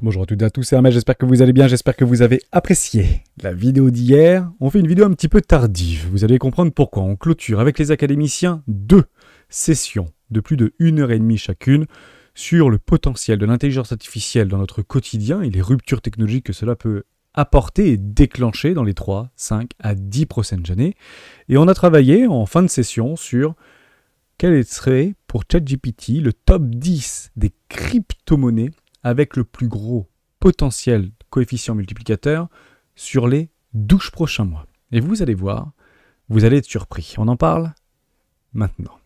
Bonjour à toutes et à tous, c'est Armel. j'espère que vous allez bien, j'espère que vous avez apprécié la vidéo d'hier. On fait une vidéo un petit peu tardive, vous allez comprendre pourquoi. On clôture avec les académiciens deux sessions de plus de 1 et demie chacune sur le potentiel de l'intelligence artificielle dans notre quotidien et les ruptures technologiques que cela peut apporter et déclencher dans les 3, 5 à 10 prochaines années. Et on a travaillé en fin de session sur quel serait pour ChatGPT le top 10 des crypto-monnaies avec le plus gros potentiel coefficient multiplicateur sur les 12 prochains mois. Et vous allez voir, vous allez être surpris. On en parle maintenant.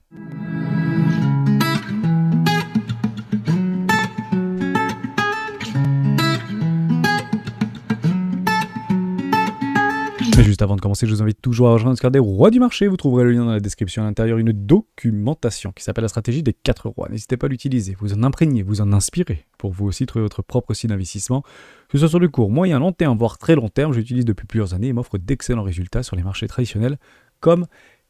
Mais juste avant de commencer, je vous invite toujours à rejoindre des rois du marché. Vous trouverez le lien dans la description à l'intérieur, une documentation qui s'appelle la stratégie des quatre rois. N'hésitez pas à l'utiliser, vous en imprégnez, vous en inspirez pour vous aussi trouver votre propre site d'investissement, que ce soit sur le court, moyen, long terme, voire très long terme. J'utilise depuis plusieurs années et m'offre d'excellents résultats sur les marchés traditionnels comme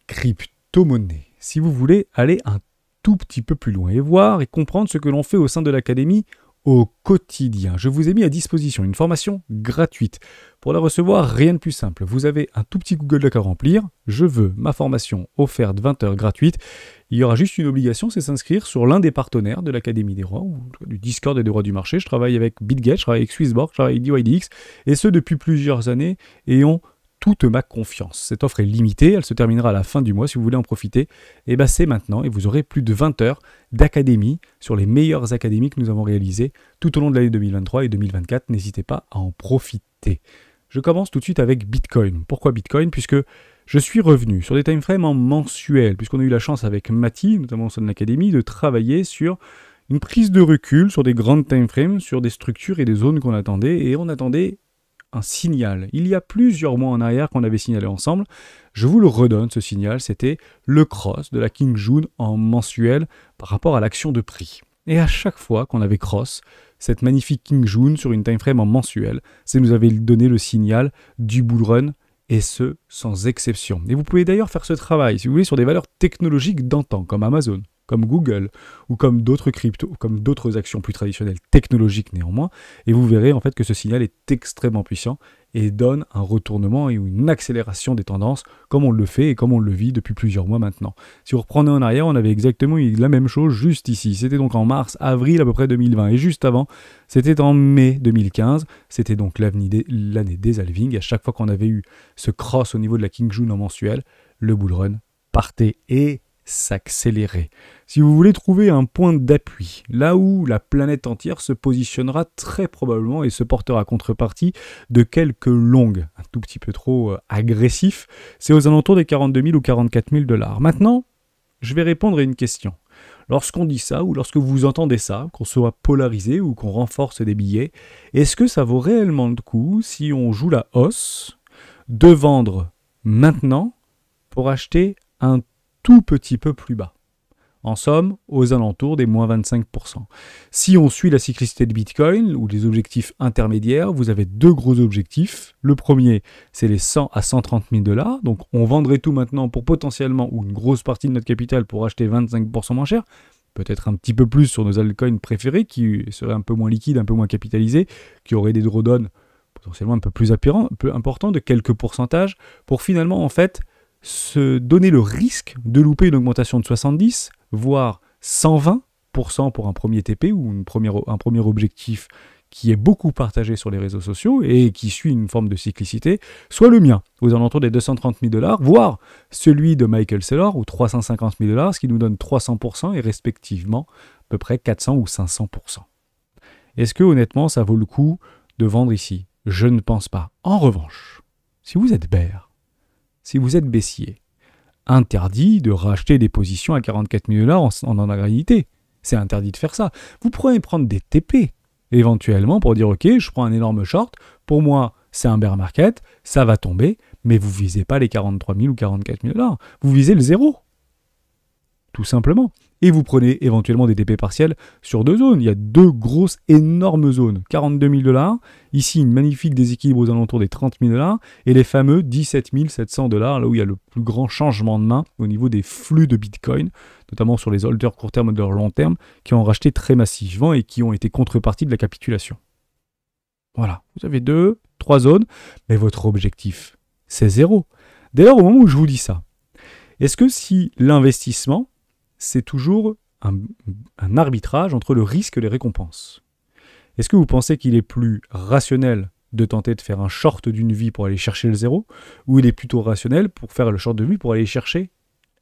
crypto-monnaie. Si vous voulez aller un tout petit peu plus loin et voir et comprendre ce que l'on fait au sein de l'académie, au quotidien. Je vous ai mis à disposition une formation gratuite. Pour la recevoir, rien de plus simple. Vous avez un tout petit Google Doc à remplir. Je veux ma formation offerte 20 heures gratuite. Il y aura juste une obligation, c'est s'inscrire sur l'un des partenaires de l'Académie des Rois du Discord des Rois du Marché. Je travaille avec BitGet, je travaille avec Swissborg, je travaille avec DYDX et ce depuis plusieurs années et on toute ma confiance. Cette offre est limitée, elle se terminera à la fin du mois. Si vous voulez en profiter, et eh ben c'est maintenant et vous aurez plus de 20 heures d'académie sur les meilleures académies que nous avons réalisées tout au long de l'année 2023 et 2024. N'hésitez pas à en profiter. Je commence tout de suite avec Bitcoin. Pourquoi Bitcoin Puisque je suis revenu sur des timeframes en mensuel, puisqu'on a eu la chance avec Mati, notamment au sein de l'académie, de travailler sur une prise de recul sur des grandes timeframes, sur des structures et des zones qu'on attendait, et on attendait un signal. Il y a plusieurs mois en arrière qu'on avait signalé ensemble. Je vous le redonne, ce signal, c'était le cross de la King June en mensuel par rapport à l'action de prix. Et à chaque fois qu'on avait cross, cette magnifique King June sur une timeframe en mensuel, ça nous avait donné le signal du bull run et ce, sans exception. Et vous pouvez d'ailleurs faire ce travail, si vous voulez, sur des valeurs technologiques d'antan, comme Amazon, comme Google ou comme d'autres cryptos, comme d'autres actions plus traditionnelles technologiques néanmoins. Et vous verrez en fait que ce signal est extrêmement puissant et donne un retournement et une accélération des tendances comme on le fait et comme on le vit depuis plusieurs mois maintenant. Si vous reprenez en arrière, on avait exactement la même chose juste ici. C'était donc en mars, avril à peu près 2020 et juste avant, c'était en mai 2015. C'était donc l'année des, des halvings. À chaque fois qu'on avait eu ce cross au niveau de la King June en mensuel, le bull run partait et s'accélérer. Si vous voulez trouver un point d'appui, là où la planète entière se positionnera très probablement et se portera contrepartie de quelques longues, un tout petit peu trop euh, agressif, c'est aux alentours des 42 000 ou 44 000 dollars. Maintenant, je vais répondre à une question. Lorsqu'on dit ça, ou lorsque vous entendez ça, qu'on soit polarisé ou qu'on renforce des billets, est-ce que ça vaut réellement le coup, si on joue la hausse, de vendre maintenant pour acheter un tout petit peu plus bas. En somme, aux alentours des moins 25%. Si on suit la cyclicité de Bitcoin, ou les objectifs intermédiaires, vous avez deux gros objectifs. Le premier, c'est les 100 à 130 000 dollars. Donc on vendrait tout maintenant pour potentiellement, ou une grosse partie de notre capital pour acheter 25% moins cher. Peut-être un petit peu plus sur nos altcoins préférés, qui seraient un peu moins liquides, un peu moins capitalisés, qui auraient des drawdowns potentiellement un peu plus, un peu importants, de quelques pourcentages, pour finalement, en fait, se donner le risque de louper une augmentation de 70, voire 120% pour un premier TP ou un premier objectif qui est beaucoup partagé sur les réseaux sociaux et qui suit une forme de cyclicité, soit le mien, aux alentours des 230 000 dollars, voire celui de Michael seller ou 350 000 dollars, ce qui nous donne 300% et respectivement à peu près 400 ou 500%. Est-ce que honnêtement ça vaut le coup de vendre ici Je ne pense pas. En revanche, si vous êtes Baird, si vous êtes baissier. Interdit de racheter des positions à 44 000 dollars en, en, C'est interdit de faire ça. Vous pourrez prendre des TP, éventuellement, pour dire Ok, je prends un énorme short. Pour moi, c'est un bear market, ça va tomber, mais vous visez pas les 43 000 ou 44 000 Vous visez le zéro tout simplement. Et vous prenez éventuellement des TP partiels sur deux zones. Il y a deux grosses, énormes zones. 42 000 dollars, ici une magnifique déséquilibre aux alentours des 30 000 dollars, et les fameux 17 700 dollars, là où il y a le plus grand changement de main au niveau des flux de Bitcoin, notamment sur les holders court terme et leur long terme, qui ont racheté très massivement et qui ont été contrepartie de la capitulation. Voilà, vous avez deux, trois zones, mais votre objectif, c'est zéro. D'ailleurs, au moment où je vous dis ça, est-ce que si l'investissement c'est toujours un, arbitrage entre le risque et les récompenses. Est-ce que vous pensez qu'il est plus rationnel de tenter de faire un short d'une vie pour aller chercher le zéro, ou il est plutôt rationnel pour faire le short de vie pour aller chercher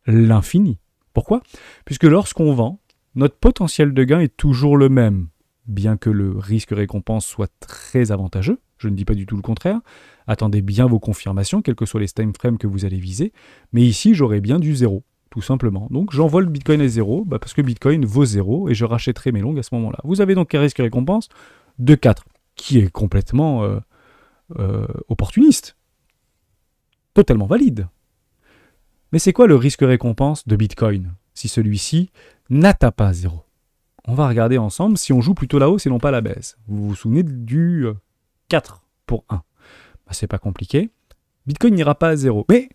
l'infini Pourquoi Puisque lorsqu'on vend, notre potentiel de gain est toujours le même, bien que le risque-récompense soit très avantageux, je ne dis pas du tout le contraire, attendez bien vos confirmations, quels que soient les timeframes que vous allez viser, mais ici j'aurai bien du zéro tout simplement. Donc j'envole Bitcoin à zéro, bah, parce que Bitcoin vaut zéro et je rachèterai mes longues à ce moment-là. Vous avez donc un risque récompense de 4, qui est complètement euh, euh, opportuniste, totalement valide. Mais c'est quoi le risque récompense de Bitcoin si celui-ci n'atteint pas zéro On va regarder ensemble si on joue plutôt la hausse et non pas la baisse. Vous vous souvenez du 4 euh, pour 1 bah, C'est pas compliqué. Bitcoin n'ira pas à zéro. Mais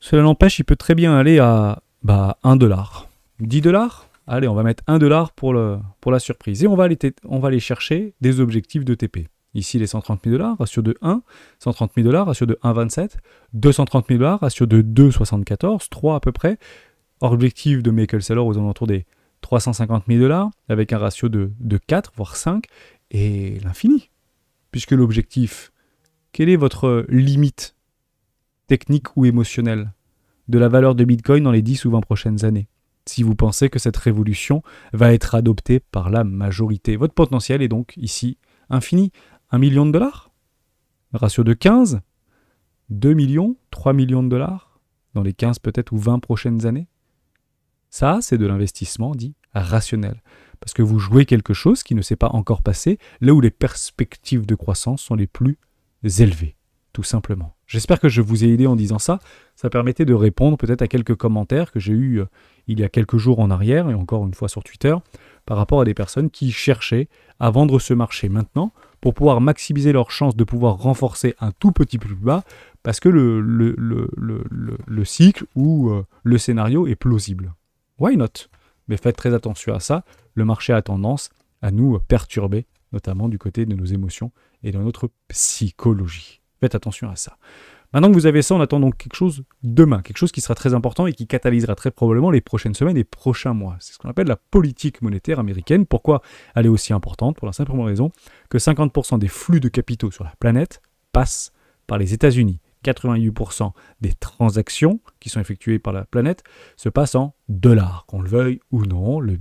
cela n'empêche, il peut très bien aller à 1 bah, dollar. 10 dollars Allez, on va mettre 1 dollar pour, pour la surprise. Et on va, aller on va aller chercher des objectifs de TP. Ici, les 130 000 dollars, ratio de 1, 130 000 dollars, ratio de 1,27, 230 000 dollars, ratio de 2,74, 3 à peu près. Objectif de Michael Seller aux alentours des 350 000 dollars, avec un ratio de, de 4, voire 5, et l'infini. Puisque l'objectif, quelle est votre limite technique ou émotionnelle, de la valeur de Bitcoin dans les 10 ou 20 prochaines années. Si vous pensez que cette révolution va être adoptée par la majorité, votre potentiel est donc ici infini. Un million de dollars Ratio de 15 2 millions 3 millions de dollars Dans les 15 peut-être ou 20 prochaines années Ça, c'est de l'investissement dit rationnel. Parce que vous jouez quelque chose qui ne s'est pas encore passé, là où les perspectives de croissance sont les plus élevées tout simplement. J'espère que je vous ai aidé en disant ça. Ça permettait de répondre peut-être à quelques commentaires que j'ai eus euh, il y a quelques jours en arrière, et encore une fois sur Twitter, par rapport à des personnes qui cherchaient à vendre ce marché maintenant pour pouvoir maximiser leurs chances de pouvoir renforcer un tout petit plus bas, parce que le, le cycle ou euh, le scénario est plausible. Why not Mais faites très attention à ça, le marché a tendance à nous perturber, notamment du côté de nos émotions et de notre psychologie. Faites attention à ça. Maintenant que vous avez ça, on attend donc quelque chose demain, quelque chose qui sera très important et qui catalysera très probablement les prochaines semaines et prochains mois. C'est ce qu'on appelle la politique monétaire américaine. Pourquoi elle est aussi importante Pour la simple raison que 50% des flux de capitaux sur la planète passent par les États-Unis. 88% des transactions qui sont effectuées par la planète se passent en dollars, qu'on le veuille ou non. Le,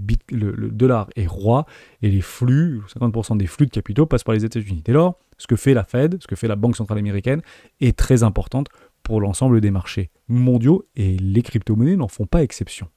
dollar est roi et les flux, 50% des flux de capitaux passent par les États-Unis. Dès lors, ce que fait la Fed, ce que fait la Banque centrale américaine est très importante pour l'ensemble des marchés mondiaux et les crypto-monnaies n'en font pas exception.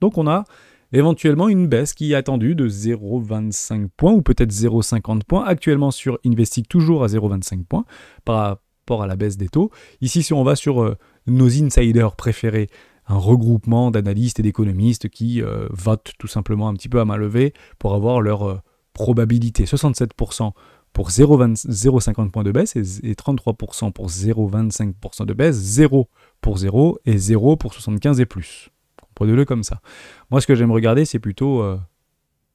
Donc on a éventuellement une baisse qui est attendue de 0,25 points ou peut-être 0,50 points. Actuellement sur Investic toujours à 0,25 points par, à la baisse des taux. Ici, si on va sur euh, nos insiders préférés, un regroupement d'analystes et d'économistes qui euh, votent tout simplement un petit peu à main levée pour avoir leur euh, probabilité 67% pour 0,50 points de baisse et, et 33% pour 0,25% de baisse, 0 pour 0 et 0 pour 75 et plus. Comprenez-le comme ça. Moi, ce que j'aime regarder, c'est plutôt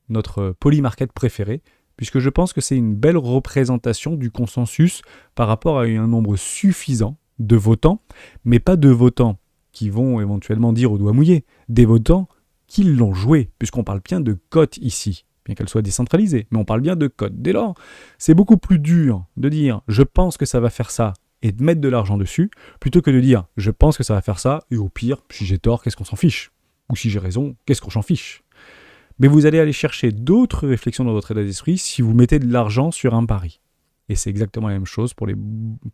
notre polymarket préféré, puisque je pense que c'est une belle représentation du consensus par rapport à un nombre suffisant de votants, mais pas de votants qui vont éventuellement dire au doigt mouillé, des votants qui l'ont joué, puisqu'on parle bien de cote ici, bien qu'elle soit décentralisée, mais on parle bien de cote. Dès lors, c'est beaucoup plus dur de dire je pense que ça va faire ça et de mettre de l'argent dessus, plutôt que de dire je pense que ça va faire ça, et au pire, si j'ai tort, qu'est-ce qu'on s'en fiche Ou si j'ai raison, qu'est-ce qu'on s'en fiche mais vous allez aller chercher d'autres réflexions dans votre état d'esprit si vous mettez de l'argent sur un pari. Et c'est exactement la même chose pour les,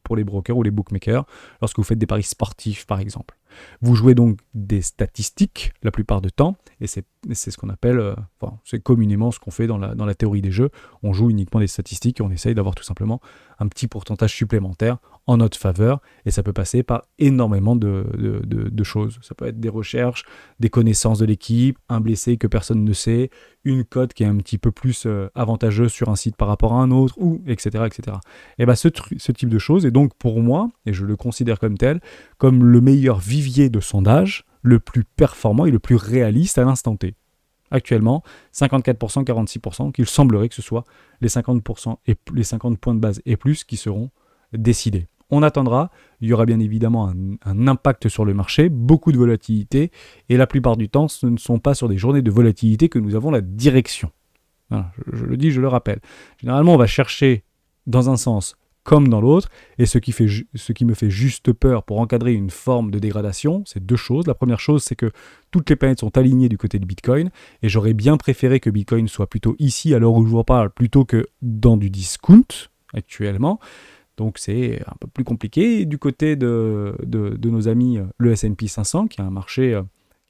pour les brokers ou les bookmakers lorsque vous faites des paris sportifs, par exemple. Vous jouez donc des statistiques la plupart du temps, et c'est ce qu'on appelle, euh, enfin, c'est communément ce qu'on fait dans la, dans la théorie des jeux. On joue uniquement des statistiques et on essaye d'avoir tout simplement un petit pourcentage supplémentaire en notre faveur. Et ça peut passer par énormément de, choses. Ça peut être des recherches, des connaissances de l'équipe, un blessé que personne ne sait, une cote qui est un petit peu plus euh, avantageuse sur un site par rapport à un autre, ou etc. etc. Et eh bien ce, type de choses est donc pour moi, et je le considère comme tel, comme le meilleur vivier de sondage, le plus performant et le plus réaliste à l'instant T actuellement 54%, 46%, qu'il semblerait que ce soit les 50%, et les 50 points de base et plus qui seront Décidé. On attendra, il y aura bien évidemment un, impact sur le marché, beaucoup de volatilité, et la plupart du temps, ce ne sont pas sur des journées de volatilité que nous avons la direction. je, le dis, je le rappelle. Généralement, on va chercher dans un sens comme dans l'autre. Et ce qui, fait ce qui me fait juste peur pour encadrer une forme de dégradation, c'est deux choses. La première chose, c'est que toutes les planètes sont alignées du côté de Bitcoin. Et j'aurais bien préféré que Bitcoin soit plutôt ici, à l'heure où je vous parle, plutôt que dans du discount actuellement. Donc c'est un peu plus compliqué. du côté de, de, nos amis, euh, le SP 500, qui est un marché euh,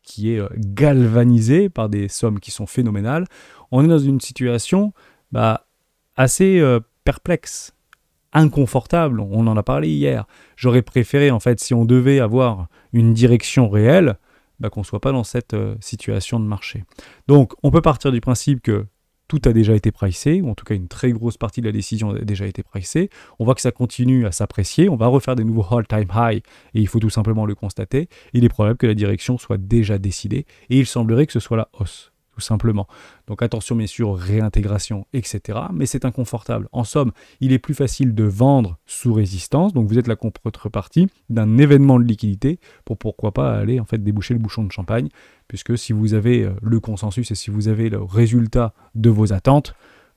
qui est euh, galvanisé par des sommes qui sont phénoménales, on est dans une situation bah, assez perplexe, inconfortable. On en a parlé hier. J'aurais préféré, en fait, si on devait avoir une direction réelle, bah, qu'on ne soit pas dans cette situation de marché. Donc on peut partir du principe que tout a déjà été pricé, ou en tout cas une très grosse partie de la décision a déjà été pricée. On voit que ça continue à s'apprécier, on va refaire des nouveaux all-time high, et il faut tout simplement le constater. Il est probable que la direction soit déjà décidée, et il semblerait que ce soit la hausse simplement. Donc attention bien sûr, réintégration, etc. Mais c'est inconfortable. En somme, il est plus facile de vendre sous résistance, donc vous êtes la contrepartie d'un événement de liquidité pour pourquoi pas aller en fait déboucher le bouchon de champagne, puisque si vous avez euh, le consensus et si vous avez le résultat de vos attentes, à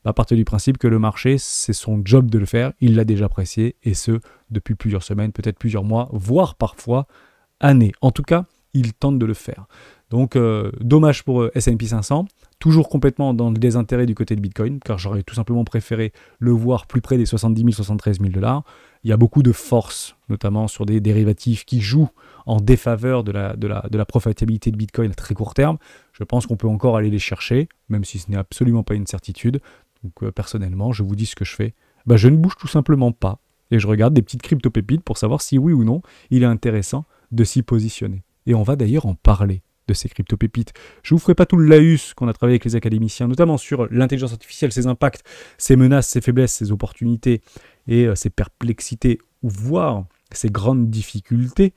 bah, partir du principe que le marché, c'est son job de le faire, il l'a déjà apprécié, et ce, depuis plusieurs semaines, peut-être plusieurs mois, voire parfois années. En tout cas, il tente de le faire. Donc, euh, dommage pour euh, S&P 500. Toujours complètement dans le désintérêt du côté de Bitcoin, car j'aurais tout simplement préféré le voir plus près des 70 000, 73 000 dollars. Il y a beaucoup de force, notamment sur des dérivatifs qui jouent en défaveur de la, de la, profitabilité de Bitcoin à très court terme. Je pense qu'on peut encore aller les chercher, même si ce n'est absolument pas une certitude. Donc, euh, personnellement, je vous dis ce que je fais. Bah, je ne bouge tout simplement pas et je regarde des petites crypto-pépites pour savoir si oui ou non il est intéressant de s'y positionner. Et on va d'ailleurs en parler de ces crypto-pépites. Je vous ferai pas tout le laïus qu'on a travaillé avec les académiciens, notamment sur l'intelligence artificielle, ses impacts, ses menaces, ses faiblesses, ses opportunités et euh, ses perplexités, ou voire ses grandes difficultés.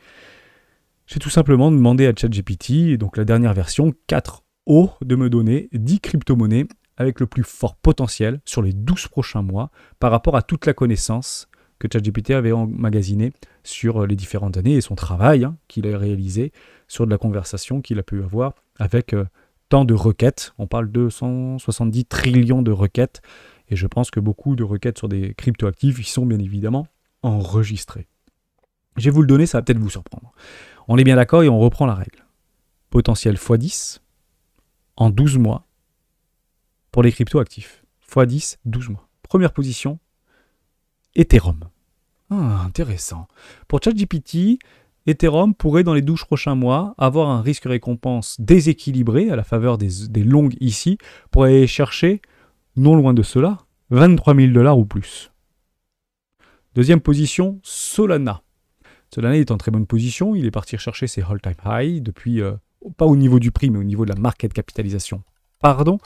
J'ai tout simplement demandé à ChatGPT, donc la dernière version 4O, de me donner 10 crypto-monnaies avec le plus fort potentiel sur les 12 prochains mois par rapport à toute la connaissance que ChatGPT avait emmagasiné sur euh, les différentes années et son travail hein, qu'il a réalisé sur de la conversation qu'il a pu avoir avec euh, tant de requêtes. On parle de 170 trillions de requêtes et je pense que beaucoup de requêtes sur des crypto-actifs y sont bien évidemment enregistrées. Je vais vous le donner, ça va peut-être vous surprendre. On est bien d'accord et on reprend la règle. Potentiel x10 en 12 mois pour les crypto-actifs. x10, 12 mois. Première position, Ethereum. Ah, intéressant. Pour ChatGPT, Ethereum pourrait dans les 12 prochains mois avoir un risque-récompense déséquilibré à la faveur des, longues ici pour aller chercher, non loin de cela, 23 000 dollars ou plus. Deuxième position, Solana. Solana est en très bonne position, il est parti chercher ses all-time high depuis, euh, pas au niveau du prix, mais au niveau de la market capitalisation. Pardon,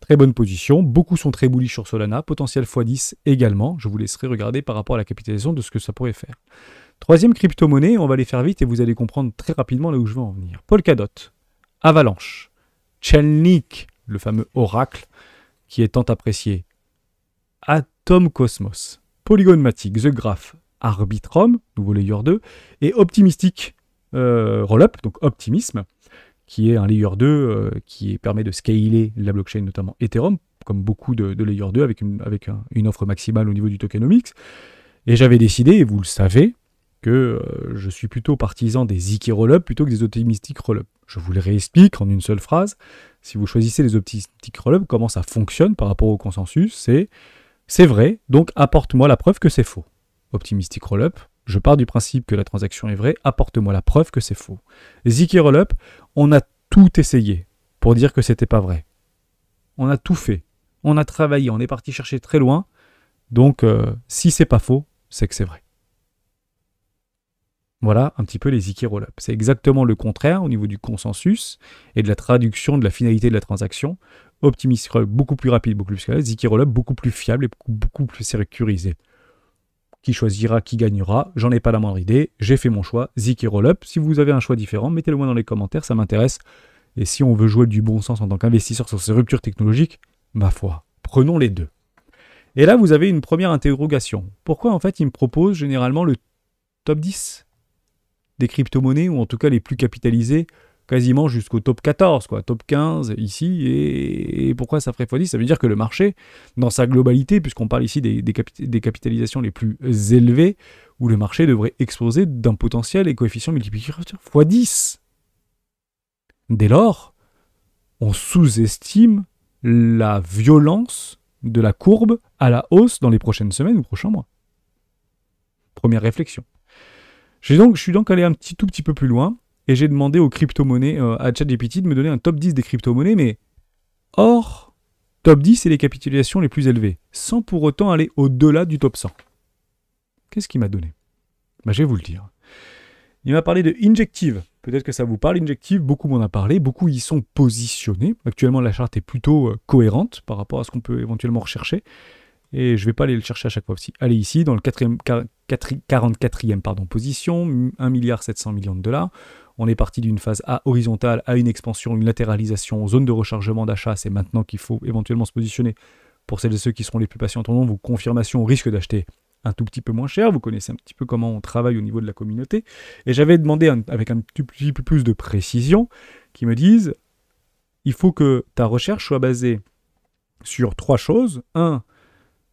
Très bonne position. Beaucoup sont très bullish sur Solana. Potentiel x10 également. Je vous laisserai regarder par rapport à la capitalisation de ce que ça pourrait faire. Troisième crypto-monnaie, on va les faire vite et vous allez comprendre très rapidement là où je veux en venir. Polkadot, Avalanche, Chainlink, le fameux oracle qui est tant apprécié, Atom Cosmos, Polygon Matic, The Graph, Arbitrum, nouveau layer 2, et Optimistic euh, Rollup, donc Optimisme qui est un layer 2 euh, qui permet de scaler la blockchain, notamment Ethereum, comme beaucoup de, layer 2, avec, une, offre maximale au niveau du tokenomics. Et j'avais décidé, et vous le savez, que euh, je suis plutôt partisan des ZK Rollup plutôt que des Optimistic Rollup. Je vous le réexplique en une seule phrase. Si vous choisissez les Optimistic Rollup, comment ça fonctionne par rapport au consensus C'est c'est vrai, donc apporte-moi la preuve que c'est faux. Optimistic Rollup. Je pars du principe que la transaction est vraie, apporte-moi la preuve que c'est faux. Ziki Rollup, on a tout essayé pour dire que c'était pas vrai. On a tout fait. On a travaillé, on est parti chercher très loin. Donc, si euh, si c'est pas faux, c'est que c'est vrai. Voilà un petit peu les Ziki Rollup. C'est exactement le contraire au niveau du consensus et de la traduction de la finalité de la transaction. Optimist, beaucoup plus rapide, beaucoup plus scalable. Ziki Rollup beaucoup plus fiable et beaucoup plus sécurisé qui choisira qui gagnera. J'en ai pas la moindre idée. J'ai fait mon choix. Zik et roll up. Si vous avez un choix différent, mettez-le moi dans les commentaires, ça m'intéresse. Et si on veut jouer du bon sens en tant qu'investisseur sur ces ruptures technologiques, ma foi, prenons les deux. Et là, vous avez une première interrogation. Pourquoi en fait il me propose généralement le top 10 des crypto-monnaies, ou en tout cas les plus capitalisées quasiment jusqu'au top 14, quoi, top 15 ici. Et, pourquoi ça ferait x10 Ça veut dire que le marché, dans sa globalité, puisqu'on parle ici des, capitalisations les plus élevées, où le marché devrait exploser d'un potentiel et coefficient multiplicateur x10. Dès lors, on sous-estime la violence de la courbe à la hausse dans les prochaines semaines ou prochains mois. Première réflexion. Je suis donc, je suis donc allé un petit tout petit peu plus loin et j'ai demandé aux crypto-monnaies, euh, à ChatGPT, de me donner un top 10 des crypto-monnaies, mais or top 10 et les capitalisations les plus élevées, sans pour autant aller au-delà du top 100. Qu'est-ce qu'il m'a donné bah, Je vais vous le dire. Il m'a parlé de Injective. Peut-être que ça vous parle. Injective, beaucoup m'en a parlé. Beaucoup y sont positionnés. Actuellement, la charte est plutôt euh, cohérente par rapport à ce qu'on peut éventuellement rechercher. Et je ne vais pas aller le chercher à chaque fois. aussi. allez ici, dans le 44e position, 1,7 milliard de dollars. On est parti d'une phase A horizontale à une expansion, une latéralisation, zone de rechargement d'achat. C'est maintenant qu'il faut éventuellement se positionner. Pour celles et ceux qui seront les plus patients, en vos confirmations au risque d'acheter un tout petit peu moins cher. Vous connaissez un petit peu comment on travaille au niveau de la communauté. Et j'avais demandé avec un petit peu plus de précision qui me disent il faut que ta recherche soit basée sur trois choses. Un,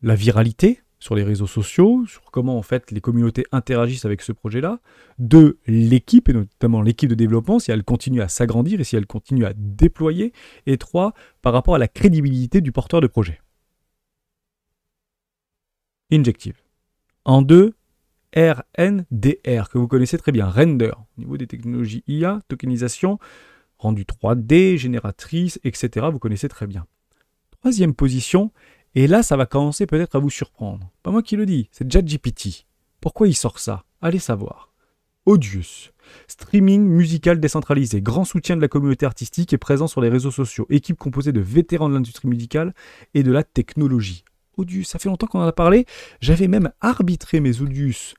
la viralité sur les réseaux sociaux, sur comment en fait les communautés interagissent avec ce projet-là, Deux, l'équipe, et notamment l'équipe de développement, si elle continue à s'agrandir et si elle continue à déployer, et trois, par rapport à la crédibilité du porteur de projet. Injective. En deux, RNDR, que vous connaissez très bien, render, au niveau des technologies IA, tokenisation, rendu 3D, génératrice, etc., vous connaissez très bien. Troisième position, et là, ça va commencer peut-être à vous surprendre. Pas moi qui le dis, c'est ChatGPT. Pourquoi il sort ça Allez savoir. Odius. Streaming musical décentralisé, grand soutien de la communauté artistique et présent sur les réseaux sociaux. Équipe composée de vétérans de l'industrie musicale et de la technologie. Odius, ça fait longtemps qu'on en a parlé. J'avais même arbitré mes Odius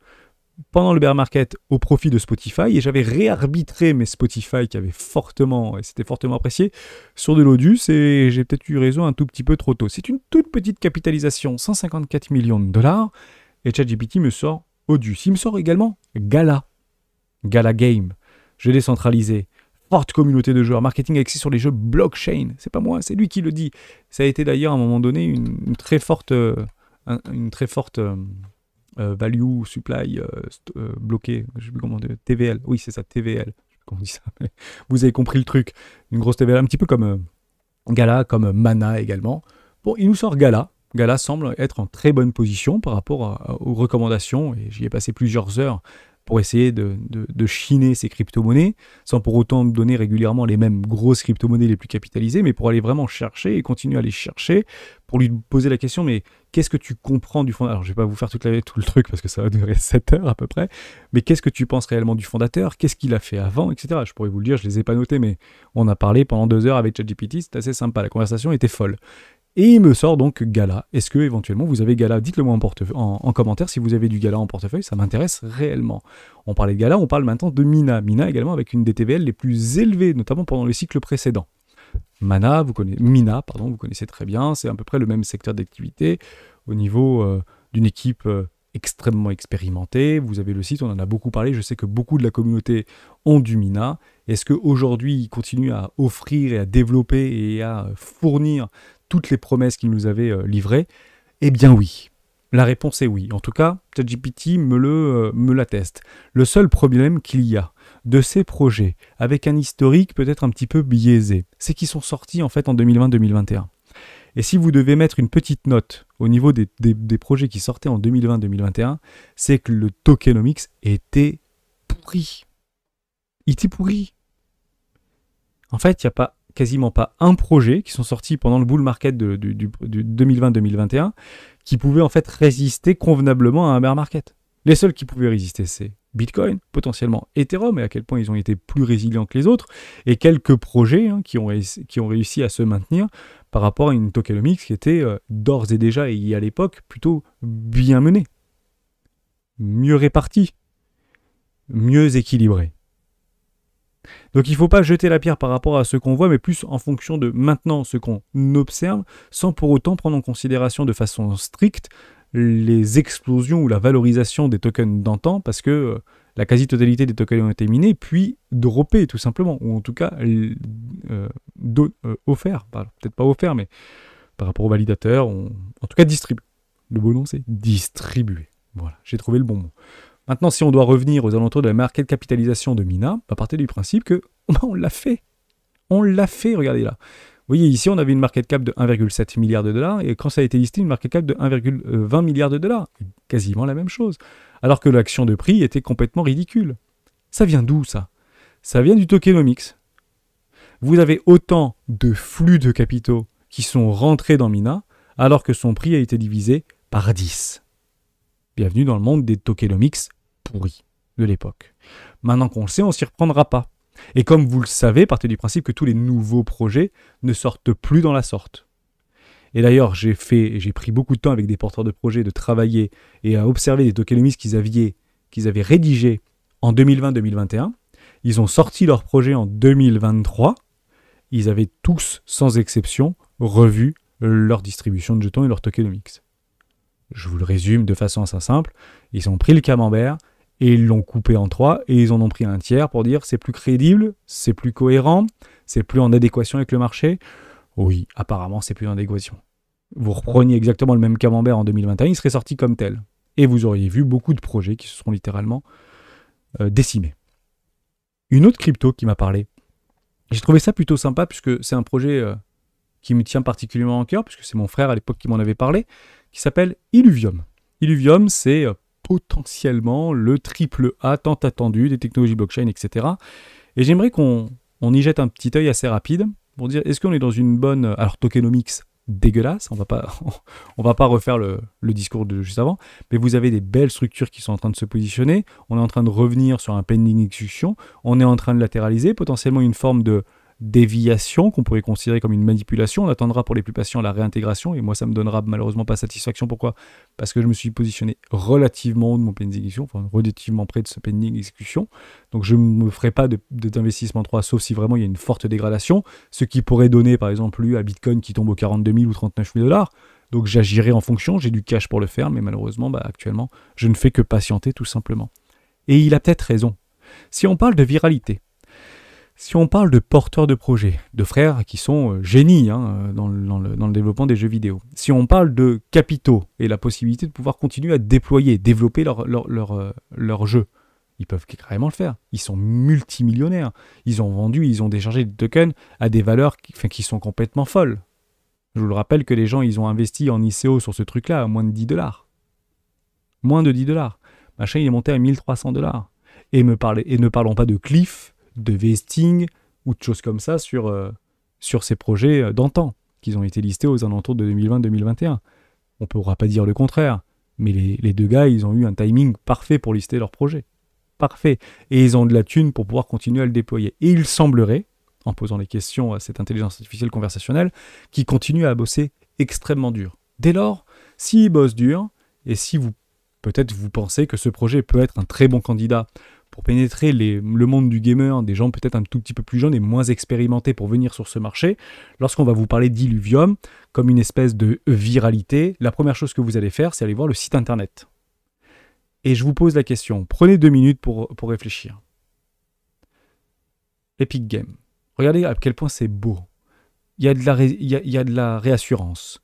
pendant le bear market au profit de Spotify et j'avais réarbitré mes Spotify qui avaient fortement, et c'était fortement apprécié, sur de l'Odus et j'ai peut-être eu raison un tout petit peu trop tôt. C'est une toute petite capitalisation, 154 millions de dollars, et ChatGPT me sort Odus. Il me sort également Gala, Gala Game. jeu décentralisé. Forte communauté de joueurs, marketing axé sur les jeux blockchain. C'est pas moi, c'est lui qui le dit. Ça a été d'ailleurs à un moment donné une très forte, une très forte euh, euh, euh, value supply euh, euh, bloqué, je sais plus comment TVL, oui c'est ça, TVL, je sais comment on dit ça, vous avez compris le truc, une grosse TVL, un petit peu comme Gala, comme Mana également. Bon, il nous sort Gala, Gala semble être en très bonne position par rapport aux recommandations, et j'y ai passé plusieurs heures pour essayer de, chiner ces crypto-monnaies, sans pour autant donner régulièrement les mêmes grosses crypto-monnaies les plus capitalisées, mais pour aller vraiment chercher et continuer à les chercher, pour lui poser la question, mais qu'est-ce que tu comprends du fondateur Alors, je vais pas vous faire toute la, tout le truc parce que ça va durer 7 heures à peu près, mais qu'est-ce que tu penses réellement du fondateur Qu'est-ce qu'il a fait avant Etc. Je pourrais vous le dire, je les ai pas notés, mais on a parlé pendant deux heures avec ChatGPT, c'était assez sympa, la conversation était folle. Et il me sort donc Gala. Est-ce que éventuellement vous avez Gala Dites-le moi en, commentaire si vous avez du Gala en portefeuille, ça m'intéresse réellement. On parlait de Gala, on parle maintenant de Mina. Mina également avec une des TVL les plus élevées, notamment pendant le cycle précédent. Mana, vous connaissez, Mina, pardon, vous connaissez très bien, c'est à peu près le même secteur d'activité au niveau euh, d'une équipe euh, extrêmement expérimentée. Vous avez le site, on en a beaucoup parlé, je sais que beaucoup de la communauté ont du Mina. Est-ce qu'aujourd'hui, ils continuent à offrir et à développer et à euh, fournir toutes les promesses qu'il nous avait euh, livrées Eh bien oui. La réponse est oui. En tout cas, ChatGPT me le euh, me l'atteste. Le seul problème qu'il y a de ces projets, avec un historique peut-être un petit peu biaisé, c'est qu'ils sont sortis en fait en 2020-2021. Et si vous devez mettre une petite note au niveau des, des projets qui sortaient en 2020-2021, c'est que le tokenomics était pourri. Il était pourri. En fait, il n'y a pas quasiment pas un projet qui sont sortis pendant le bull market de, du, 2020-2021 qui pouvait en fait résister convenablement à un bear market. Les seuls qui pouvaient résister, c'est Bitcoin, potentiellement Ethereum, et à quel point ils ont été plus résilients que les autres, et quelques projets hein, qui, ont réussi, à se maintenir par rapport à une tokenomics qui était euh, d'ores et déjà, et à l'époque, plutôt bien menée, mieux répartie, mieux équilibrée. Donc il ne faut pas jeter la pierre par rapport à ce qu'on voit, mais plus en fonction de maintenant ce qu'on observe, sans pour autant prendre en considération de façon stricte les explosions ou la valorisation des tokens d'antan, parce que euh, la quasi-totalité des tokens ont été minés, puis droppés tout simplement, ou en tout cas euh, euh, offerts, bah, peut-être pas offerts, mais par rapport aux validateurs, en tout cas distribués. Le bon nom c'est distribué. Voilà, j'ai trouvé le bon mot. Maintenant, si on doit revenir aux alentours de la market capitalisation de Mina, on va bah, partir du principe que bah, on l'a fait. On l'a fait, regardez là. Vous voyez, ici, on avait une market cap de 1,7 milliard de dollars, et quand ça a été listé, une market cap de 1,20 milliard de dollars. Quasiment la même chose. Alors que l'action de prix était complètement ridicule. Ça vient d'où, ça Ça vient du tokenomics. Vous avez autant de flux de capitaux qui sont rentrés dans Mina, alors que son prix a été divisé par 10. Bienvenue dans le monde des tokenomics Pourri de l'époque. Maintenant qu'on le sait, on s'y reprendra pas. Et comme vous le savez, partez du principe que tous les nouveaux projets ne sortent plus dans la sorte. Et d'ailleurs, j'ai fait, j'ai pris beaucoup de temps avec des porteurs de projets de travailler et à observer les tokenomics qu'ils avaient, qu'ils avaient rédigés en 2020-2021. Ils ont sorti leurs projets en 2023. Ils avaient tous, sans exception, revu leur distribution de jetons et leur tokenomics. Je vous le résume de façon assez simple. Ils ont pris le camembert, et ils l'ont coupé en trois et ils en ont pris un tiers pour dire c'est plus crédible, c'est plus cohérent, c'est plus en adéquation avec le marché. Oui, apparemment c'est plus en adéquation. Vous repreniez exactement le même camembert en 2021, il serait sorti comme tel. Et vous auriez vu beaucoup de projets qui se seront littéralement euh, décimés. Une autre crypto qui m'a parlé, j'ai trouvé ça plutôt sympa puisque c'est un projet euh, qui me tient particulièrement en cœur, puisque c'est mon frère à l'époque qui m'en avait parlé, qui s'appelle Illuvium. Illuvium, c'est euh, potentiellement le triple A tant attendu des technologies blockchain, etc. Et j'aimerais qu'on on y jette un petit œil assez rapide pour dire est-ce qu'on est dans une bonne alors tokenomics dégueulasse, on va pas on va pas refaire le, discours de juste avant, mais vous avez des belles structures qui sont en train de se positionner, on est en train de revenir sur un pending execution, on est en train de latéraliser potentiellement une forme de déviation qu'on pourrait considérer comme une manipulation. On attendra pour les plus patients la réintégration et moi ça me donnera malheureusement pas satisfaction. Pourquoi Parce que je me suis positionné relativement haut de mon pending d'exécution, enfin relativement près de ce pending d'exécution. Donc je ne me ferai pas d'investissement 3 sauf si vraiment il y a une forte dégradation, ce qui pourrait donner par exemple lui à Bitcoin qui tombe aux 42 000 ou 39 000 dollars. Donc j'agirai en fonction, j'ai du cash pour le faire, mais malheureusement bah, actuellement je ne fais que patienter tout simplement. Et il a peut-être raison. Si on parle de viralité, si on parle de porteurs de projets, de frères qui sont euh, génies hein, euh, dans, le, développement des jeux vidéo, si on parle de capitaux et la possibilité de pouvoir continuer à déployer, développer leur, leur, euh, jeu, ils peuvent carrément le faire. Ils sont multimillionnaires. Ils ont vendu, ils ont déchargé des tokens à des valeurs qui, sont complètement folles. Je vous le rappelle que les gens, ils ont investi en ICO sur ce truc-là à moins de 10 dollars. Moins de 10 dollars. Machin, il est monté à 1300 dollars. Et, et ne parlons pas de Cliff, de vesting ou de choses comme ça sur, euh, sur ces projets euh, d'antan, qui ont été listés aux alentours de 2020-2021. On ne pourra pas dire le contraire, mais les, deux gars, ils ont eu un timing parfait pour lister leurs projets. Parfait. Et ils ont de la thune pour pouvoir continuer à le déployer. Et il semblerait, en posant les questions à cette intelligence artificielle conversationnelle, qu'ils continuent à bosser extrêmement dur. Dès lors, s'ils bossent dur, et si vous peut-être vous pensez que ce projet peut être un très bon candidat pour pénétrer le monde du gamer, des gens peut-être un tout petit peu plus jeunes et moins expérimentés pour venir sur ce marché, lorsqu'on va vous parler d'Illuvium comme une espèce de viralité, la première chose que vous allez faire, c'est aller voir le site internet. Et je vous pose la question, prenez deux minutes pour, réfléchir. Epic Game. Regardez à quel point c'est beau. il y a de la réassurance.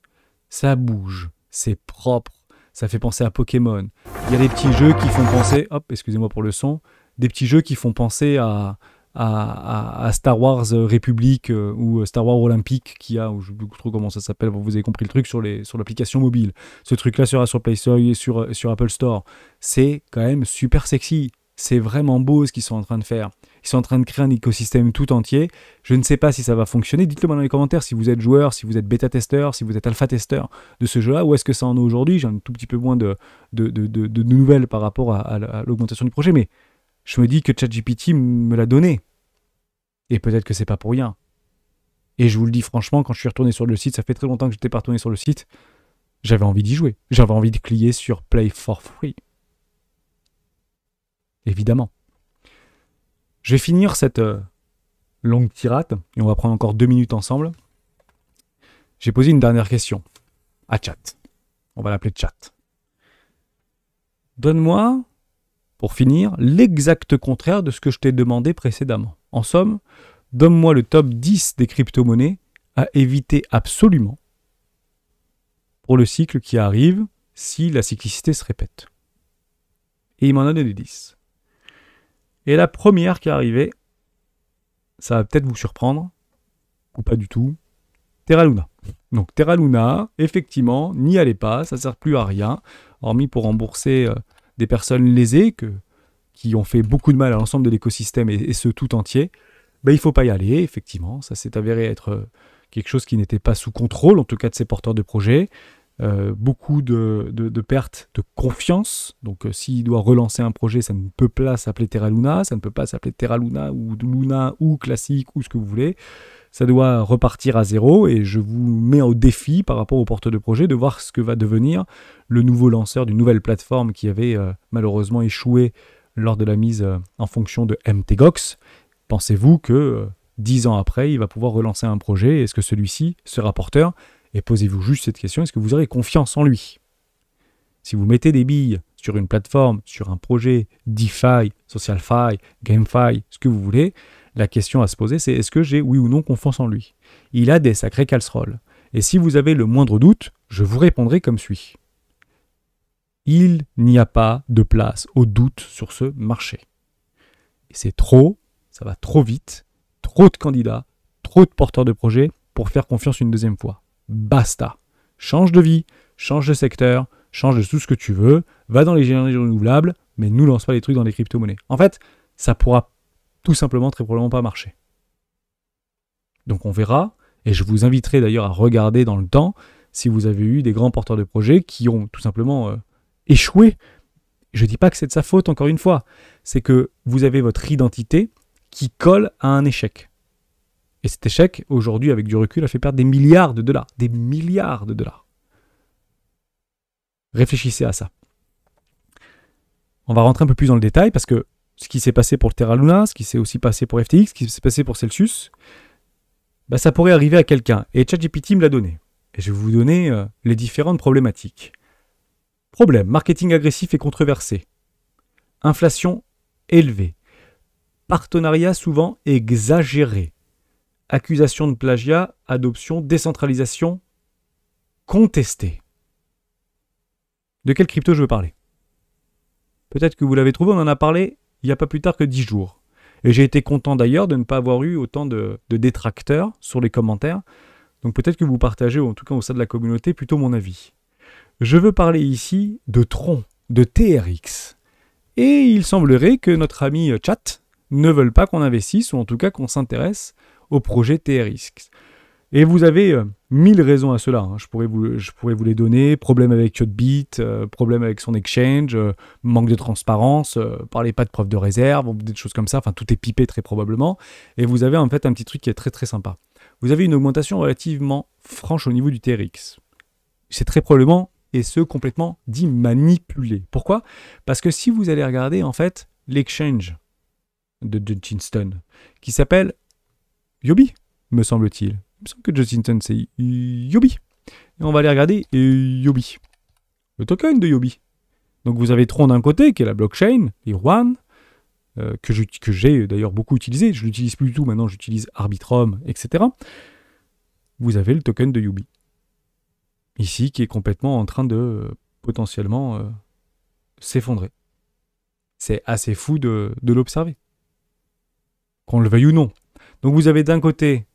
Ça bouge. C'est propre. Ça fait penser à Pokémon. Il y a des petits jeux qui font penser, hop, excusez-moi pour le son, des petits jeux qui font penser à, à, Star Wars euh, République euh, ou euh, Star Wars Olympique qui a, je ne sais trop comment ça s'appelle, vous avez compris le truc sur les sur l'application mobile. Ce truc-là sera sur Play Store et sur, sur Apple Store. C'est quand même super sexy. C'est vraiment beau ce qu'ils sont en train de faire. Ils sont en train de créer un écosystème tout entier. Je ne sais pas si ça va fonctionner. Dites-le moi dans les commentaires si vous êtes joueur, si vous êtes bêta-testeur, si vous êtes alpha-testeur de ce jeu-là. Où est-ce que ça en est aujourd'hui J'ai un tout petit peu moins de de, nouvelles par rapport à, à l'augmentation du projet, mais je me dis que ChatGPT me l'a donné. Et peut-être que c'est pas pour rien. Et je vous le dis franchement, quand je suis retourné sur le site, ça fait très longtemps que j'étais pas retourné sur le site, j'avais envie d'y jouer. J'avais envie de cliquer sur Play for Free. Évidemment. Je vais finir cette euh, longue tirade et on va prendre encore deux minutes ensemble. J'ai posé une dernière question à chat. On va l'appeler chat. Donne-moi pour finir, l'exact contraire de ce que je t'ai demandé précédemment. En somme, donne-moi le top 10 des crypto-monnaies à éviter absolument pour le cycle qui arrive si la cyclicité se répète. Et il m'en a donné 10. Et la première qui est arrivée, ça va peut-être vous surprendre, ou pas du tout, Terra Luna. Donc Terra Luna, effectivement, n'y allez pas, ça ne sert plus à rien, hormis pour rembourser euh, des personnes lésées qui ont fait beaucoup de mal à l'ensemble de l'écosystème et, ce tout entier, ben, il faut pas y aller, effectivement. Ça s'est avéré être euh, quelque chose qui n'était pas sous contrôle, en tout cas de ses porteurs de projet. Euh, beaucoup de, pertes de confiance. Donc, euh, s'il doit relancer un projet, ça ne peut pas s'appeler Terra Luna, ça ne peut pas s'appeler Terra Luna ou Luna ou classique ou ce que vous voulez ça doit repartir à zéro et je vous mets au défi par rapport aux porte de projet de voir ce que va devenir le nouveau lanceur d'une nouvelle plateforme qui avait euh, malheureusement échoué lors de la mise euh, en fonction de MTGOX. Pensez-vous que euh, dix ans après, il va pouvoir relancer un projet Est-ce que celui-ci sera porteur Et posez-vous juste cette question, est-ce que vous aurez confiance en lui Si vous mettez des billes sur une plateforme, sur un projet, DeFi, SocialFi, GameFi, ce que vous voulez, la question à se poser, c'est est-ce que j'ai oui ou non confiance en lui Il a des sacrés casseroles. Et si vous avez le moindre doute, je vous répondrai comme suit. Il n'y a pas de place au doute sur ce marché. C'est trop, ça va trop vite, trop de candidats, trop de porteurs de projets pour faire confiance une deuxième fois. Basta. Change de vie, change de secteur, change de tout ce que tu veux, va dans les énergies renouvelables, mais nous lance pas les trucs dans les crypto-monnaies. En fait, ça pourra tout simplement très probablement pas marché. Donc on verra, et je vous inviterai d'ailleurs à regarder dans le temps si vous avez eu des grands porteurs de projets qui ont tout simplement euh, échoué. Je ne dis pas que c'est de sa faute, encore une fois. C'est que vous avez votre identité qui colle à un échec. Et cet échec, aujourd'hui, avec du recul, a fait perdre des milliards de dollars. Des milliards de dollars. Réfléchissez à ça. On va rentrer un peu plus dans le détail parce que ce qui s'est passé pour Terra Luna, ce qui s'est aussi passé pour FTX, ce qui s'est passé pour Celsius, bah, ça pourrait arriver à quelqu'un. Et ChatGPT me l'a donné. Et je vais vous donner euh, les différentes problématiques. Problème, marketing agressif et controversé. Inflation élevée. Partenariat souvent exagéré. Accusation de plagiat, adoption, décentralisation contestée. De quelle crypto je veux parler Peut-être que vous l'avez trouvé, on en a parlé il n'y a pas plus tard que 10 jours. Et j'ai été content d'ailleurs de ne pas avoir eu autant de, détracteurs sur les commentaires. Donc peut-être que vous partagez, en tout cas au sein de la communauté, plutôt mon avis. Je veux parler ici de Tron, de TRX. Et il semblerait que notre ami euh, Chat ne veuille pas qu'on investisse, ou en tout cas qu'on s'intéresse au projet TRX. Et vous avez euh, mille raisons à cela. Hein. Je, pourrais vous, je pourrais vous les donner. Problème avec Yotbit, euh, problème avec son exchange, euh, manque de transparence, parlez pas de preuves de réserve, des choses comme ça. Enfin, tout est pipé très probablement. Et vous avez en fait un petit truc qui est très très sympa. Vous avez une augmentation relativement franche au niveau du TRX. C'est très probablement, et ce, complètement dit manipulé. Pourquoi Parce que si vous allez regarder en fait l'exchange de John qui s'appelle Yobi, me semble-t-il, me semble que c'est Yobi. Et on va aller regarder euh, Yobi. Le token de Yobi. Donc vous avez Tron d'un côté, qui est la blockchain, Irwan, euh, que j'ai d'ailleurs beaucoup utilisé. Je ne l'utilise plus du tout maintenant, j'utilise Arbitrum, etc. Vous avez le token de Yubi. Ici, qui est complètement en train de euh, potentiellement s'effondrer. C'est assez fou de l'observer. Qu'on le veuille ou non. Donc vous avez d'un côté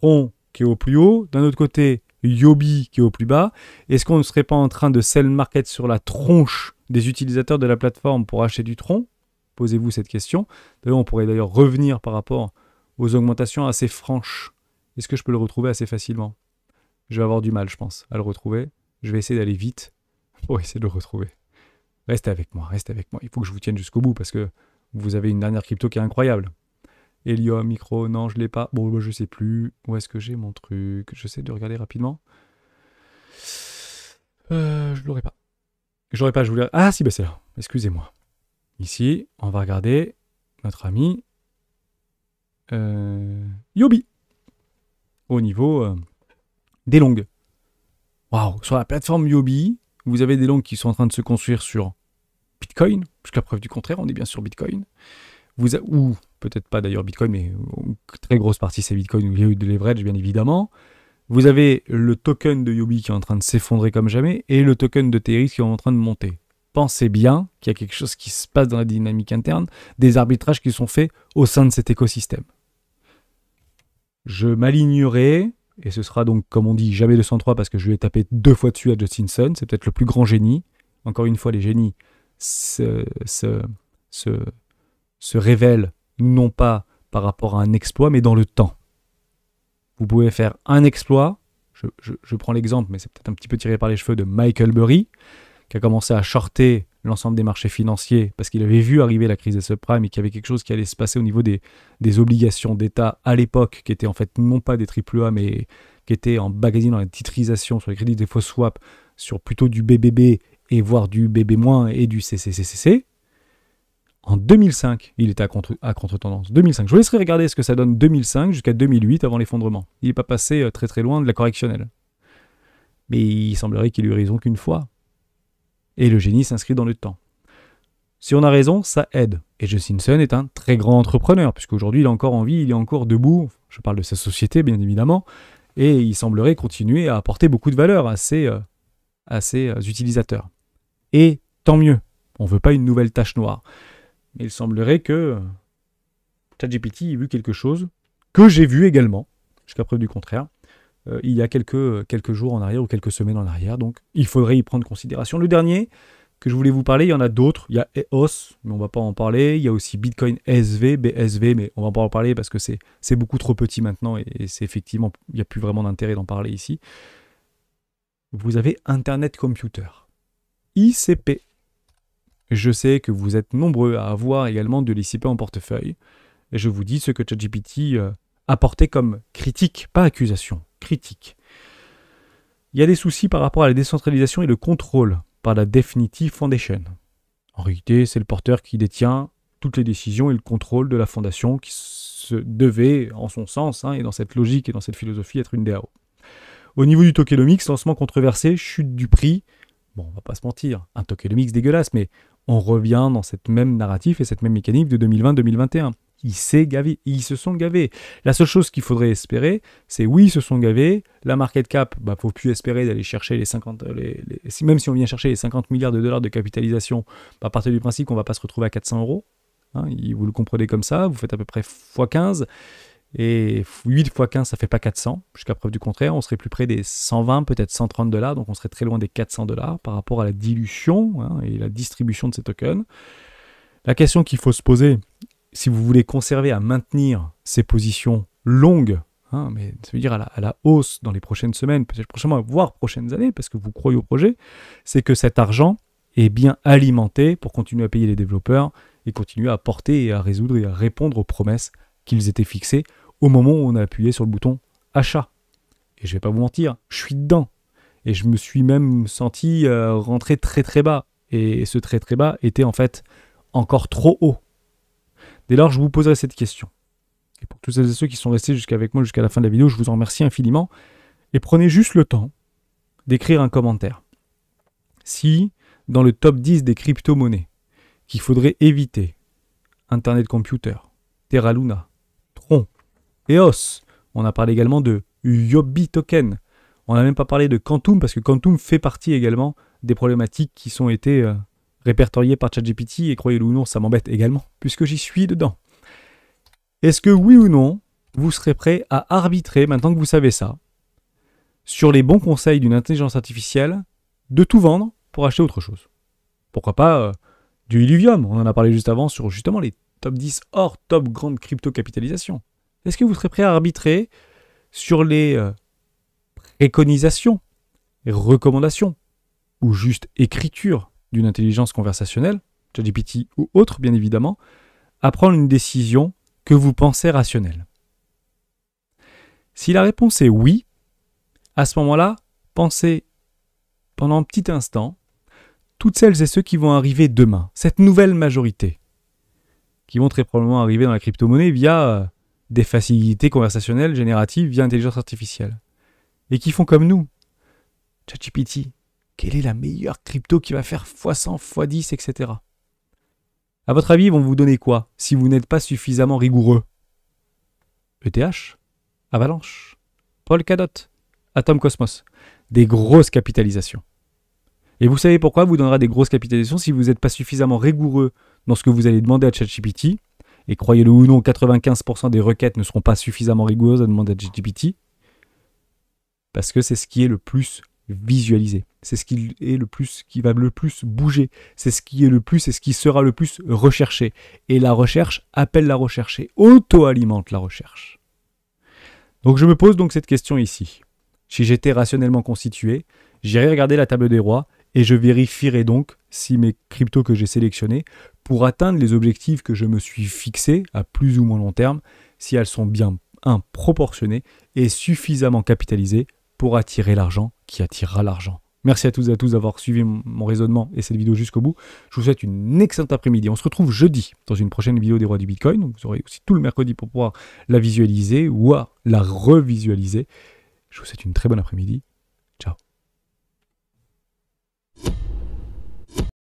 Tron qui est au plus haut, d'un autre côté, Yobi qui est au plus bas. Est-ce qu'on ne serait pas en train de sell market sur la tronche des utilisateurs de la plateforme pour acheter du tronc Posez-vous cette question. D'ailleurs, on pourrait d'ailleurs revenir par rapport aux augmentations assez franches. Est-ce que je peux le retrouver assez facilement Je vais avoir du mal, je pense, à le retrouver. Je vais essayer d'aller vite pour essayer de le retrouver. Restez avec moi, restez avec moi. Il faut que je vous tienne jusqu'au bout parce que vous avez une dernière crypto qui est incroyable. Helium, micro, non, je l'ai pas. Bon, bah, je sais plus. Où est-ce que j'ai mon truc Je sais de regarder rapidement. Euh, je l'aurais pas. J'aurais pas, je voulais. Ah, si, bah c'est là. Excusez-moi. Ici, on va regarder notre ami euh, Yobi. Au niveau euh, des longues. Waouh, sur la plateforme Yobi, vous avez des longues qui sont en train de se construire sur Bitcoin, jusqu'à preuve du contraire, on est bien sur Bitcoin. Vous ou peut-être pas d'ailleurs Bitcoin, mais une très grosse partie c'est Bitcoin, où il y a eu de leverage bien évidemment. Vous avez le token de Yubi qui est en train de s'effondrer comme jamais et le token de Teris qui est en train de monter. Pensez bien qu'il y a quelque chose qui se passe dans la dynamique interne, des arbitrages qui sont faits au sein de cet écosystème. Je m'alignerai, et ce sera donc, comme on dit, jamais 203 parce que je lui ai tapé deux fois dessus à Justinson, c'est peut-être le plus grand génie. Encore une fois, les génies se, se, se révèlent non pas par rapport à un exploit, mais dans le temps. Vous pouvez faire un exploit, je, prends l'exemple, mais c'est peut-être un petit peu tiré par les cheveux de Michael Burry, qui a commencé à shorter l'ensemble des marchés financiers parce qu'il avait vu arriver la crise des subprimes et qu'il y avait quelque chose qui allait se passer au niveau des, obligations d'État à l'époque, qui étaient en fait non pas des triple A, mais qui étaient en magasin dans la titrisation, sur les crédits des faux swaps, sur plutôt du BBB et voire du BB- et du CCCCC en 2005, il était à contre-tendance. 2005. Je vous laisserai regarder ce que ça donne 2005 jusqu'à 2008 avant l'effondrement. Il n'est pas passé euh, très très loin de la correctionnelle. Mais il semblerait qu'il eut raison qu'une fois. Et le génie s'inscrit dans le temps. Si on a raison, ça aide. Et Justin Sun est un très grand entrepreneur, puisqu'aujourd'hui il est encore en vie, il est encore debout. Je parle de sa société, bien évidemment. Et il semblerait continuer à apporter beaucoup de valeur à ses, euh, euh, utilisateurs. Et tant mieux, on ne veut pas une nouvelle tâche noire il semblerait que ChatGPT ait vu quelque chose que j'ai vu également, jusqu'à preuve du contraire, euh, il y a quelques, quelques jours en arrière ou quelques semaines en arrière. Donc il faudrait y prendre considération. Le dernier que je voulais vous parler, il y en a d'autres. Il y a EOS, mais on ne va pas en parler. Il y a aussi Bitcoin SV, BSV, mais on ne va pas en parler parce que c'est beaucoup trop petit maintenant et, c'est effectivement, il n'y a plus vraiment d'intérêt d'en parler ici. Vous avez Internet Computer, ICP. Je sais que vous êtes nombreux à avoir également de l'ICP en portefeuille. Et je vous dis ce que ChatGPT euh, apportait comme critique, pas accusation, critique. Il y a des soucis par rapport à la décentralisation et le contrôle par la Definitive Foundation. En réalité, c'est le porteur qui détient toutes les décisions et le contrôle de la fondation qui se devait, en son sens, hein, et dans cette logique et dans cette philosophie, être une DAO. Au niveau du tokenomics, lancement controversé, chute du prix. Bon, on va pas se mentir, un tokenomics dégueulasse, mais on revient dans cette même narrative et cette même mécanique de 2020-2021. ils se sont gavés. La seule chose qu'il faudrait espérer, c'est oui, ils se sont gavés. La market cap, il bah, faut plus espérer d'aller chercher les 50, même si on vient chercher les 50 milliards de dollars de capitalisation, bah, à partir du principe qu'on va pas se retrouver à 400 euros. Hein, vous le comprenez comme ça, vous faites à peu près x15. Et 8 x 15, ça fait pas 400. Jusqu'à preuve du contraire, on serait plus près des 120, peut-être 130 dollars. Donc on serait très loin des 400 dollars par rapport à la dilution hein, et la distribution de ces tokens. La question qu'il faut se poser, si vous voulez conserver à maintenir ces positions longues, hein, mais ça veut dire à la, hausse dans les prochaines semaines, peut-être prochainement, voire prochaines années, parce que vous croyez au projet, c'est que cet argent est bien alimenté pour continuer à payer les développeurs et continuer à porter, et à résoudre et à répondre aux promesses qu'ils étaient fixées au moment où on a appuyé sur le bouton achat. Et je vais pas vous mentir, je suis dedans. Et je me suis même senti euh, rentrer très très bas. Et ce très très bas était en fait encore trop haut. Dès lors, je vous poserai cette question. Et pour tous celles et ceux qui sont restés jusqu'avec moi jusqu'à la fin de la vidéo, je vous en remercie infiniment. Et prenez juste le temps d'écrire un commentaire. Si, dans le top 10 des crypto-monnaies, qu'il faudrait éviter, Internet Computer, Terra Luna, EOS. On a parlé également de Yobi Token. On n'a même pas parlé de Quantum parce que Quantum fait partie également des problématiques qui sont été euh, répertoriées par ChatGPT et croyez-le ou non, ça m'embête également puisque j'y suis dedans. Est-ce que oui ou non, vous serez prêt à arbitrer maintenant que vous savez ça sur les bons conseils d'une intelligence artificielle de tout vendre pour acheter autre chose Pourquoi pas euh, du Illuvium On en a parlé juste avant sur justement les top 10 hors top grande crypto capitalisation. Est-ce que vous serez prêt à arbitrer sur les euh, préconisations, recommandations ou juste écriture d'une intelligence conversationnelle, ChatGPT ou autre bien évidemment, à prendre une décision que vous pensez rationnelle Si la réponse est oui, à ce moment-là, pensez pendant un petit instant toutes celles et ceux qui vont arriver demain, cette nouvelle majorité, qui vont très probablement arriver dans la crypto-monnaie via euh, des facilités conversationnelles génératives via intelligence artificielle. Et qui font comme nous. ChatGPT, quelle est la meilleure crypto qui va faire x100, x10, etc. À votre avis, ils vont vous donner quoi si vous n'êtes pas suffisamment rigoureux ETH, Avalanche, Cadot, Atom Cosmos. Des grosses capitalisations. Et vous savez pourquoi vous donnera des grosses capitalisations si vous n'êtes pas suffisamment rigoureux dans ce que vous allez demander à ChatGPT et croyez-le ou non, 95% des requêtes ne seront pas suffisamment rigoureuses à demander à ChatGPT. Parce que c'est ce qui est le plus visualisé. C'est ce qui est le plus, qui va le plus bouger. C'est ce qui est le plus et ce qui sera le plus recherché. Et la recherche appelle la recherche et auto-alimente la recherche. Donc je me pose donc cette question ici. Si j'étais rationnellement constitué, j'irais regarder la table des rois et je vérifierais donc si mes cryptos que j'ai sélectionnés pour atteindre les objectifs que je me suis fixés à plus ou moins long terme, si elles sont bien proportionnées et suffisamment capitalisées pour attirer l'argent qui attirera l'argent. Merci à toutes et à tous d'avoir suivi mon raisonnement et cette vidéo jusqu'au bout. Je vous souhaite une excellente après-midi. On se retrouve jeudi dans une prochaine vidéo des rois du Bitcoin. vous aurez aussi tout le mercredi pour pouvoir la visualiser ou la revisualiser. Je vous souhaite une très bonne après-midi. Ciao.